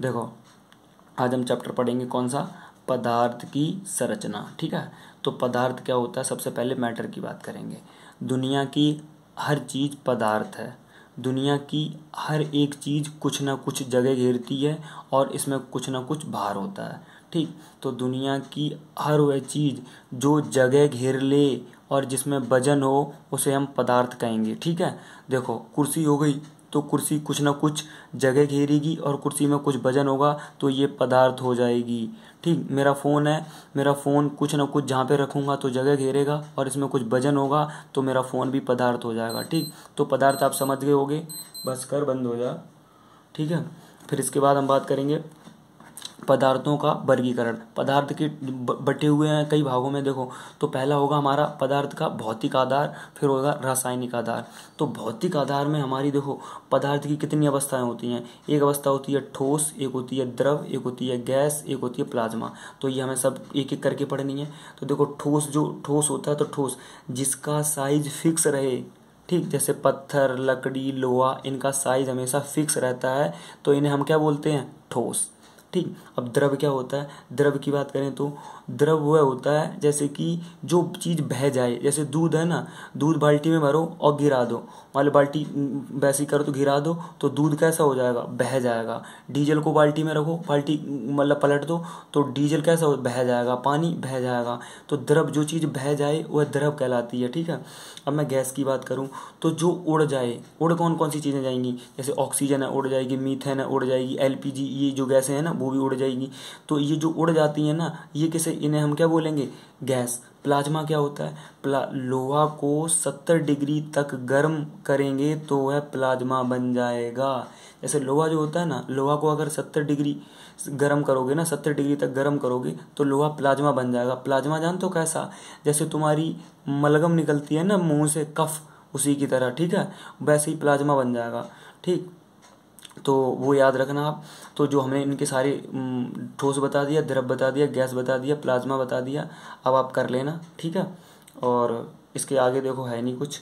देखो आज हम चैप्टर पढ़ेंगे कौन सा पदार्थ की संरचना ठीक है तो पदार्थ क्या होता है सबसे पहले मैटर की बात करेंगे दुनिया की हर चीज़ पदार्थ है दुनिया की हर एक चीज़ कुछ ना कुछ जगह घेरती है और इसमें कुछ ना कुछ भार होता है ठीक तो दुनिया की हर वह चीज़ जो जगह घेर ले और जिसमें वजन हो उसे हम पदार्थ कहेंगे ठीक है देखो कुर्सी हो गई तो कुर्सी कुछ ना कुछ जगह घेरेगी और कुर्सी में कुछ वजन होगा तो ये पदार्थ हो जाएगी ठीक मेरा फ़ोन है मेरा फ़ोन कुछ ना कुछ जहाँ पे रखूँगा तो जगह घेरेगा और इसमें कुछ वजन होगा तो मेरा फ़ोन भी पदार्थ हो जाएगा ठीक तो पदार्थ आप समझ गए होगे बस कर बंद हो जा ठीक है फिर इसके बाद हम बात करेंगे पदार्थों का वर्गीकरण पदार्थ के बटे हुए हैं कई भागों में देखो तो पहला होगा हमारा पदार्थ का भौतिक आधार फिर होगा रासायनिक आधार तो भौतिक आधार में हमारी देखो पदार्थ की कितनी अवस्थाएं होती हैं एक अवस्था होती है ठोस एक होती है द्रव एक होती है गैस एक होती है प्लाज्मा तो ये हमें सब एक एक करके पढ़नी है तो देखो ठोस जो ठोस होता है तो ठोस जिसका साइज फिक्स रहे ठीक जैसे पत्थर लकड़ी लोहा इनका साइज हमेशा फिक्स रहता है तो इन्हें हम क्या बोलते हैं ठोस ठीक अब द्रव क्या होता है द्रव की बात करें तो द्रव वह होता है जैसे कि जो चीज़ बह जाए जैसे दूध है ना दूध बाल्टी में भरो और गिरा दो मान लो बाल्टी वैसी करो तो गिरा दो तो दूध कैसा हो जाएगा बह जाएगा डीजल को बाल्टी में रखो बाल्टी मतलब पलट दो तो डीजल कैसा हो बह जाएगा पानी बह जाएगा तो द्रव जो चीज़ बह जाए वह द्रव कहलाती है ठीक है अब मैं गैस की बात करूँ तो जो उड़ जाए उड़ कौन कौन सी चीज़ें जाएंगी जैसे ऑक्सीजन है उड़ जाएगी मीथेन है उड़ जाएगी एल ये जो गैसें हैं ना वो भी उड़ जाएगी तो ये जो उड़ जाती है ना ये किसे इन्हें हम क्या बोलेंगे गैस प्लाज्मा क्या होता है प्ला लोहा को सत्तर डिग्री तक गर्म करेंगे तो वह प्लाज्मा बन जाएगा जैसे लोहा जो होता है ना लोहा को अगर सत्तर डिग्री गर्म करोगे ना सत्तर डिग्री तक गर्म करोगे तो लोहा प्लाज्मा बन जाएगा प्लाज्मा जान तो कैसा जैसे तुम्हारी मलगम निकलती है ना मुंह से कफ उसी की तरह ठीक है वैसे ही प्लाज्मा बन जाएगा ठीक तो वो याद रखना आप तो जो हमने इनके सारे ठोस बता दिया द्रव बता दिया गैस बता दिया प्लाज्मा बता दिया अब आप कर लेना ठीक है और इसके आगे देखो है नहीं कुछ